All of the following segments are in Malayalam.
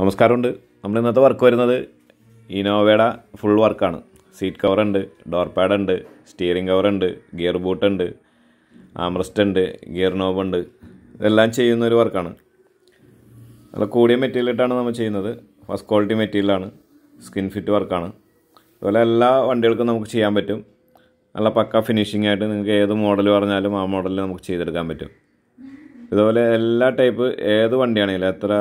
നമസ്കാരമുണ്ട് നമ്മൾ ഇന്നത്തെ വർക്ക് വരുന്നത് ഇനോവയുടെ ഫുൾ വർക്കാണ് സീറ്റ് കവറുണ്ട് ഡോർ പാഡുണ്ട് സ്റ്റിയറിംഗ് കവറുണ്ട് ഗിയർ ബൂട്ടുണ്ട് ആംറസ്റ്റ് ഉണ്ട് ഗിയർ നോബ് ഉണ്ട് ഇതെല്ലാം ചെയ്യുന്ന ഒരു വർക്കാണ് നല്ല കൂടിയ ഇട്ടാണ് നമ്മൾ ചെയ്യുന്നത് ഫസ്റ്റ് ക്വാളിറ്റി മെറ്റീരിയലാണ് സ്കിൻ ഫിറ്റ് വർക്കാണ് അതുപോലെ എല്ലാ വണ്ടികൾക്കും നമുക്ക് ചെയ്യാൻ പറ്റും നല്ല പക്ക ഫിനിഷിംഗ് ആയിട്ട് നിങ്ങൾക്ക് ഏത് മോഡൽ പറഞ്ഞാലും ആ മോഡലിൽ നമുക്ക് ചെയ്തെടുക്കാൻ പറ്റും ഇതുപോലെ എല്ലാ ടൈപ്പ് ഏത് വണ്ടിയാണെങ്കിലും എത്ര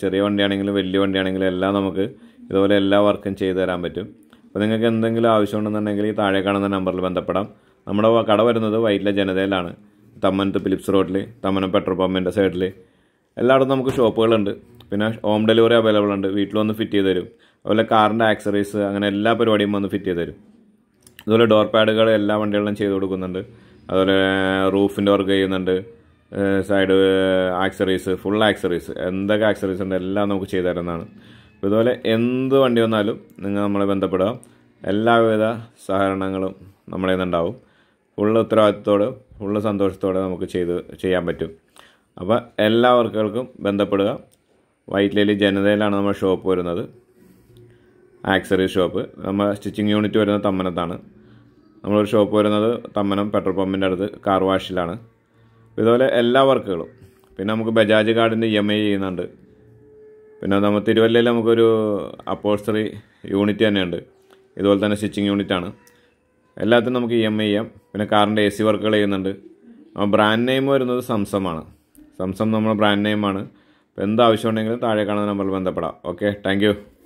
ചെറിയ വണ്ടിയാണെങ്കിലും വലിയ വണ്ടിയാണെങ്കിലും എല്ലാം നമുക്ക് ഇതുപോലെ എല്ലാ വർക്കും ചെയ്തു തരാൻ പറ്റും അപ്പോൾ നിങ്ങൾക്ക് എന്തെങ്കിലും ആവശ്യമുണ്ടെന്നുണ്ടെങ്കിൽ ഈ താഴെ കാണുന്ന നമ്പറിൽ ബന്ധപ്പെടാം നമ്മുടെ കട വരുന്നത് വൈറ്റിലെ ജനതയിലാണ് തമ്മനത്ത് ഫിലിപ്സ് റോഡിൽ തമ്മനം പെട്രോൾ പമ്പിൻ്റെ സൈഡിൽ എല്ലായിടത്തും നമുക്ക് ഷോപ്പുകളുണ്ട് പിന്നെ ഹോം ഡെലിവറി അവൈലബിൾ ഉണ്ട് വീട്ടിൽ വന്ന് ഫിറ്റ് ചെയ്ത് തരും അതുപോലെ കാറിൻ്റെ ആക്സറീസ് അങ്ങനെ എല്ലാ പരിപാടിയും വന്ന് ഫിറ്റ് ചെയ്ത് തരും അതുപോലെ ഡോർ പാഡുകൾ എല്ലാ വണ്ടികളിലും ചെയ്ത് കൊടുക്കുന്നുണ്ട് അതുപോലെ റൂഫിൻ്റെ വർക്ക് ചെയ്യുന്നുണ്ട് സൈഡ് ആക്സറീസ് ഫുൾ ആക്സറീസ് എന്തൊക്കെ ആക്സറീസ് ഉണ്ട് എല്ലാം നമുക്ക് ചെയ്തു തരുന്നതാണ് അപ്പോൾ ഇതുപോലെ എന്ത് വണ്ടി വന്നാലും നിങ്ങൾ നമ്മളെ ബന്ധപ്പെടുക എല്ലാവിധ സഹകരണങ്ങളും നമ്മളെ നിന്നുണ്ടാവും ഫുൾ ഉത്തരവാദിത്തത്തോടെ ഫുൾ സന്തോഷത്തോടെ നമുക്ക് ചെയ്ത് ചെയ്യാൻ പറ്റും അപ്പോൾ എല്ലാ വർക്കുകൾക്കും ബന്ധപ്പെടുക വൈറ്റ്ലേലി ജനതയിലാണ് നമ്മുടെ ഷോപ്പ് വരുന്നത് ആക്സറി ഷോപ്പ് നമ്മൾ സ്റ്റിച്ചിങ് യൂണിറ്റ് വരുന്നത് തമ്മനത്താണ് നമ്മളൊരു ഷോപ്പ് വരുന്നത് തമ്മനം പെട്രോൾ പമ്പിൻ്റെ അടുത്ത് കാർ വാഷിലാണ് ഇതുപോലെ എല്ലാ വർക്കുകളും പിന്നെ നമുക്ക് ബജാജ് കാർഡിൻ്റെ ഇ എം ഐ ചെയ്യുന്നുണ്ട് പിന്നെ നമ്മൾ തിരുവല്ലയിൽ നമുക്കൊരു അപ്പോസ്റ്ററി യൂണിറ്റ് തന്നെയുണ്ട് ഇതുപോലെ തന്നെ സ്റ്റിച്ചിങ് യൂണിറ്റാണ് എല്ലാത്തിനും നമുക്ക് ഇ എം ഐ ചെയ്യാം പിന്നെ കാറിൻ്റെ എ സി വർക്കുകൾ ചെയ്യുന്നുണ്ട് ബ്രാൻഡ് നെയിം വരുന്നത് സംസമാണ് സംസം നമ്മുടെ ബ്രാൻഡ് നെയിമാണ് അപ്പോൾ എന്താവശ്യം ഉണ്ടെങ്കിലും താഴെ കാണുന്ന നമ്പറിൽ ബന്ധപ്പെടാം ഓക്കെ താങ്ക്